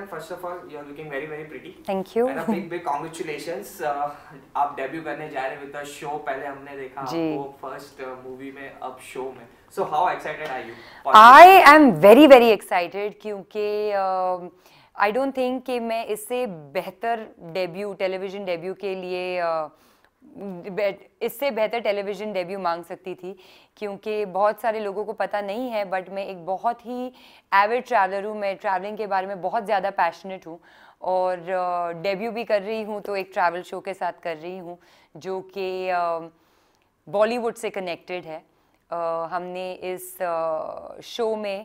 Karan, first of all, you're looking very, very pretty. Thank you. And a big, big congratulations. Uh, आप debut करने जा रहे हैं with the show पहले हमने देखा जी. आपको फर्स्ट मूवी uh, में अब शो में so how excited are you I am very very excited क्योंकि आई डोंट थिंक कि मैं इससे बेहतर डेब्यू टेलीविजन डेब्यू के लिए uh, इससे बेहतर टेलीविज़न डेब्यू मांग सकती थी क्योंकि बहुत सारे लोगों को पता नहीं है बट मैं एक बहुत ही एवरेज ट्रैवलर हूँ मैं ट्रैवलिंग के बारे में बहुत ज़्यादा पैशनेट हूँ और डेब्यू भी कर रही हूँ तो एक ट्रैवल शो के साथ कर रही हूँ जो कि बॉलीवुड से कनेक्टेड है हमने इस शो में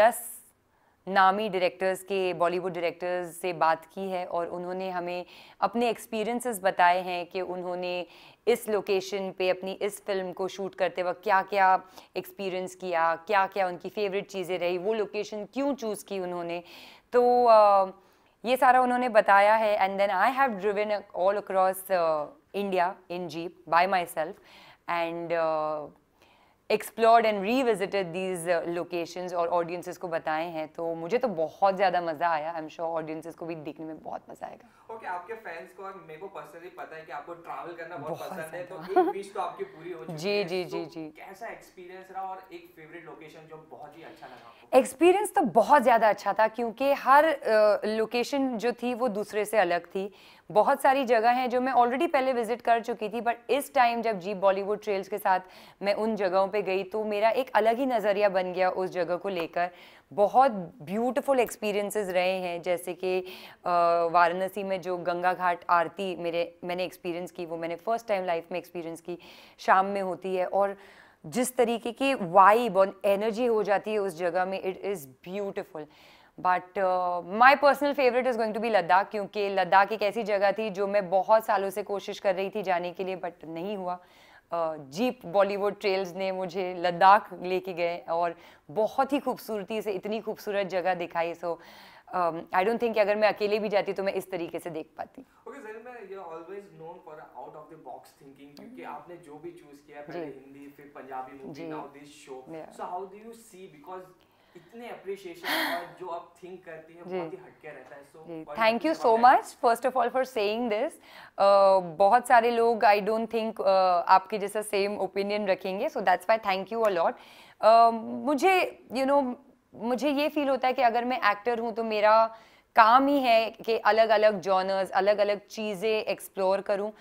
दस नामी डायरेक्टर्स के बॉलीवुड डायरेक्टर्स से बात की है और उन्होंने हमें अपने एक्सपीरियंसेस बताए हैं कि उन्होंने इस लोकेशन पे अपनी इस फिल्म को शूट करते वक्त क्या क्या एक्सपीरियंस किया क्या क्या उनकी फेवरेट चीज़ें रही वो लोकेशन क्यों चूज़ की उन्होंने तो आ, ये सारा उन्होंने बताया है and then I have driven all across India in jeep by myself and explored and revisited these locations और ऑडियंसेस को बताए हैं तो मुझे तो बहुत ज़्यादा मज़ा आया आई एम श्योर ऑडियंसेस को भी देखने में बहुत मज़ा आएगा ओके okay, आपके फैंस को और मेरे को पर्सनली पता है कि आपको ट्रैवल करना बहुत, पसंद है तो एक विश तो आपकी पूरी हो चुकी जी जी जी जी कैसा एक्सपीरियंस रहा और एक फेवरेट लोकेशन जो बहुत ही अच्छा लगा एक्सपीरियंस तो बहुत ज़्यादा अच्छा था क्योंकि हर लोकेशन uh, जो थी वो दूसरे से अलग थी बहुत सारी जगह हैं जो मैं ऑलरेडी पहले विजिट कर चुकी थी बट इस टाइम जब जीप बॉलीवुड ट्रेल्स के साथ मैं उन जगहों पे गई तो मेरा एक अलग ही नज़रिया बन गया उस जगह को लेकर बहुत ब्यूटीफुल एक्सपीरियंसेस रहे हैं जैसे कि वाराणसी में जो गंगा घाट आरती मेरे मैंने एक्सपीरियंस की वो मैंने फ़र्स्ट टाइम लाइफ में एक्सपीरियंस की शाम में होती है और जिस तरीके की वाइब और एनर्जी हो जाती है उस जगह में it is beautiful but my personal favourite is going to be Ladakh क्योंकि लद्दाख एक ऐसी जगह थी जो मैं बहुत सालों से कोशिश कर रही थी जाने के लिए बट नहीं हुआ जीप बॉलीवुड ट्रेल्स ने मुझे लद्दाख लेके गए और बहुत ही खूबसूरती से इतनी खूबसूरत जगह दिखाई सो आई डोंट थिंक अगर मैं अकेले भी जाती तो मैं इस तरीके से देख पाती ओके सर मैं you always known for out of the box thinking क्योंकि mm-hmm. आपने जो भी चूज किया पहले हिंदी फिर Punjabi movie now this show so how do you see because इतने अप्रिशिएशन जो आप थिंक करती हैं बहुत ही हटके रहता है so thank you so much first of all for saying this बहुत सारे लोग आई डोंट थिंक आपके जैसा सेम ओपिनियन रखेंगे so that's why thank you a lot मुझे यू you नो know, मुझे ये फील होता है कि अगर मैं एक्टर हूँ तो मेरा काम ही है कि अलग अलग जॉनर्स अलग अलग चीज़ें एक्सप्लोर करूँ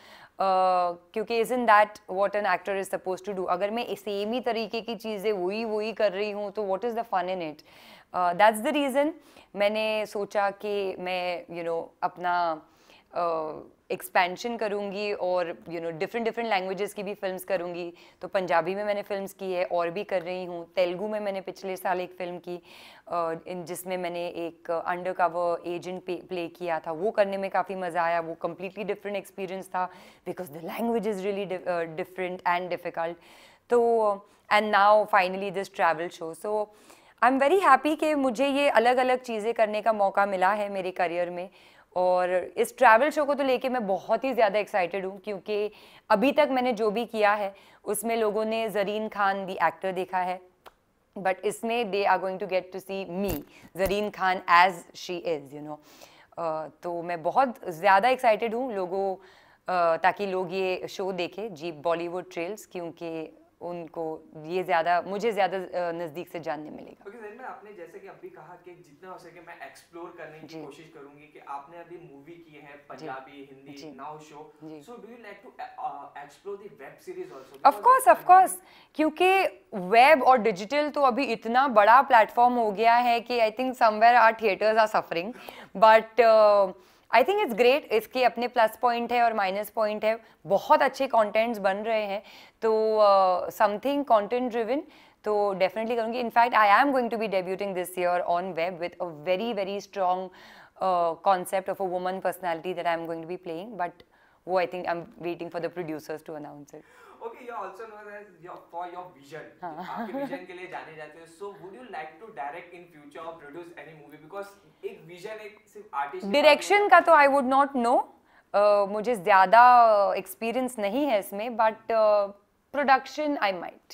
क्योंकि is in that what an actor is suppose to do अगर मैं सेम ही तरीके की चीज़ें वही वही कर रही हूँ तो what is the fun in it that's the reason मैंने सोचा कि मैं यू you नो know, अपना एक्सपेंशन uh, करूँगी और you know different different languages की भी फिल्म्स करूँगी तो पंजाबी में मैंने फिल्म्स की है और भी कर रही हूँ तेलुगू में मैंने पिछले साल एक फ़िल्म की uh, जिसमें मैंने एक अंडर कावर एजेंट प्ले किया था वो करने में काफ़ी मज़ा आया वो कम्प्लीटली डिफरेंट एक्सपीरियंस था because the language is really different and difficult तो and now finally this travel show so I am very happy कि मुझे ये अलग अलग चीज़ें करने का मौका मिला है मेरे करियर में और इस ट्रैवल शो को तो लेके मैं बहुत ही ज़्यादा एक्साइटेड हूँ क्योंकि अभी तक मैंने जो भी किया है उसमें लोगों ने जरीन खान दी एक्टर देखा है बट इसमें they are going to get to see me Zareen Khan as she is you know तो मैं बहुत ज़्यादा एक्साइटेड हूँ लोगों uh, ताकि लोग ये शो देखें जी बॉलीवुड ट्रेल्स क्योंकि उनको ये ज़्यादा मुझे ज़्यादा नज़दीक से जानने मिलेगा ओके okay, आपने जैसे कि अभी कहा कि जितना हो सके मैं एक्सप्लोर करने की कोशिश करूंगी कि आपने अभी मूवी की है Punjabi Hindi now show so do you like to explore the web series also of course of course क्योंकि वेब और डिजिटल तो अभी इतना बड़ा प्लेटफॉर्म हो गया है कि I think somewhere are theatres are suffering but I think it's great इसके अपने प्लस पॉइंट है और माइनस पॉइंट है बहुत अच्छे कॉन्टेंट्स बन रहे हैं तो समथिंग कॉन्टेंट ड्रिविन तो डेफिनेटली करूँगी in fact I am going to be debuting this year on web with a very very strong of a woman personality that I am going to be playing but वो I think I am waiting for the producers to announce it okay you also know that your for your vision आपके vision के लिए जाने जाते हो so would you like to direct in future और produce any movie because एक vision एक सिर्फ आर्टिस्ट डायरेक्शन का तो आई वुड नॉट नो मुझे ज्यादा एक्सपीरियंस uh, नहीं है इसमें but production I might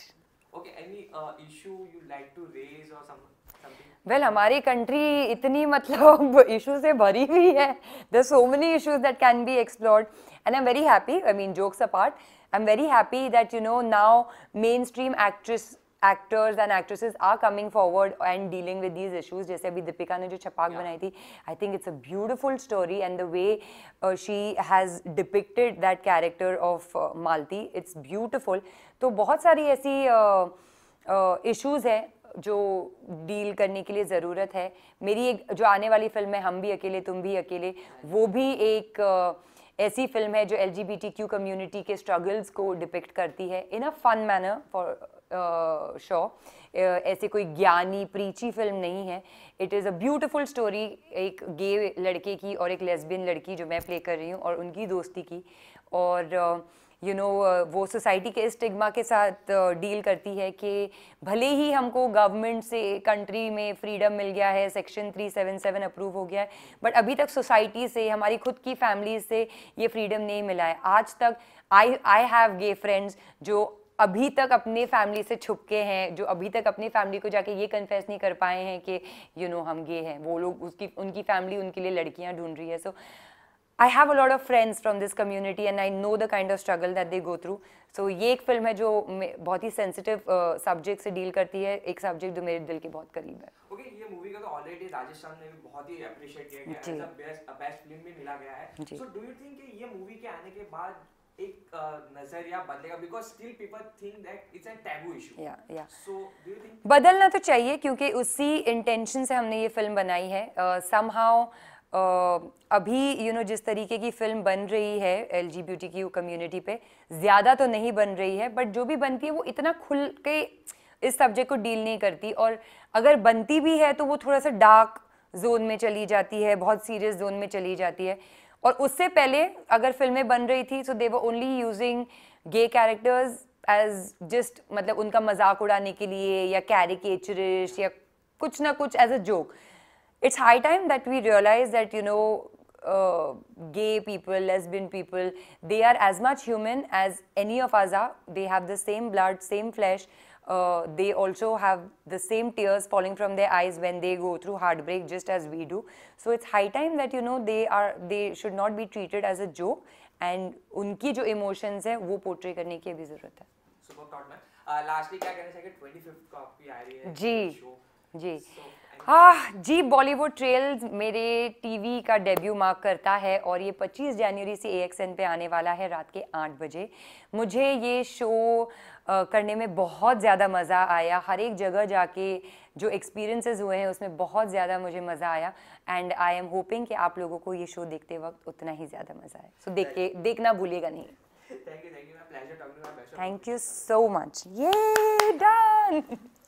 okay any issue you like to raise और समथिंग वेल well, हमारी कंट्री इतनी मतलब इशू से भरी हुई है the so many issues that can be explored and I am very happy I mean jokes apart I am very happy that you know now mainstream actress actors and actresses are coming forward and dealing with these issues जैसे अभी दीपिका ने जो Chhapaak yeah. बनाई थी I think it's a beautiful story and the way she has depicted that character of Malti it's beautiful तो बहुत सारी ऐसी इशूज़ uh, uh, हैं जो डील करने के लिए ज़रूरत है मेरी एक जो आने वाली फिल्म है हम भी अकेले तुम भी अकेले वो भी एक ऐसी फिल्म है जो एल कम्युनिटी के स्ट्रगल्स को डिपिक्ट करती है in a fun manner for show ऐसे कोई ज्ञानी प्रीची फिल्म नहीं है it is a beautiful story एक गे लड़के की और एक लेस्बियन लड़की जो मैं प्ले कर रही हूँ और उनकी दोस्ती की और uh, यू नो uh, वो सोसाइटी के स्टिग्मा के साथ डील uh, करती है कि भले ही हमको गवर्नमेंट से कंट्री में फ्रीडम मिल गया है सेक्शन 377 अप्रूव हो गया है बट अभी तक सोसाइटी से हमारी खुद की फैमिली से ये फ्रीडम नहीं मिला है आज तक आई आई हैव गे फ्रेंड्स जो अभी तक अपने फैमिली से छुपके हैं जो अभी तक अपनी फैमिली को जाके ये कन्फेस नहीं कर पाए हैं कि यू you नो know, हम गे हैं वो लोग उसकी उनकी फैमिली उनके लिए लड़कियां ढूंढ रही है सो so, I have a lot of friends from this community and I know the kind of struggle that they go through. So ये एक film है जो बहुत ही sensitive subject से deal करती है एक subject जो मेरे दिल के बहुत करीब है okay, ये का तो राजस्थान भी बहुत ही किया गया है भी मिला गया है कि ये के आने के बाद एक नजरिया बदलेगा बदलना तो चाहिए क्योंकि उसी इंटेंशन से हमने ये फिल्म बनाई है uh, somehow, अभी यू you नो know, जिस तरीके की फ़िल्म बन रही है एल जी ब्यूटी की कम्यूनिटी पे ज़्यादा तो नहीं बन रही है बट जो भी बनती है वो इतना खुल के इस सब्जेक्ट को डील नहीं करती और अगर बनती भी है तो वो थोड़ा सा डार्क जोन में चली जाती है बहुत सीरियस जोन में चली जाती है और उससे पहले अगर फिल्में बन रही थी so they were only using gay characters as just मतलब उनका मजाक उड़ाने के लिए या कैरिकेचरिश या कुछ ना कुछ as a joke it's high time that we realize that, you know, uh, gay people, lesbian people, they are as much human as any of us are. They have the same blood, same flesh. Uh, they also have the same tears falling from their eyes when they go through heartbreak just as we do. So it's high time that you know they are they should not be treated as a joke and उनकी जो emotions हैं वो portray करने की भी ज़रूरत है. Super thought man. Uh, lastly क्या कहना चाहिए 25th copy. आपकी आ रही है. जी. जी. So, आह हाँ, जी बॉलीवुड ट्रेल्स मेरे टीवी का डेब्यू मार्क करता है और ये 25 जनवरी से एएक्सएन पे आने वाला है रात के 8 बजे मुझे ये शो करने में बहुत ज़्यादा मज़ा आया हर एक जगह जाके जो एक्सपीरियंसेस हुए हैं उसमें बहुत ज़्यादा मुझे मज़ा आया एंड आई एम होपिंग कि आप लोगों को ये शो देखते वक्त उतना ही ज़्यादा मज़ा आए सो so, देख के देखना भूलिएगा नहीं थैंक यू सो मच ये डन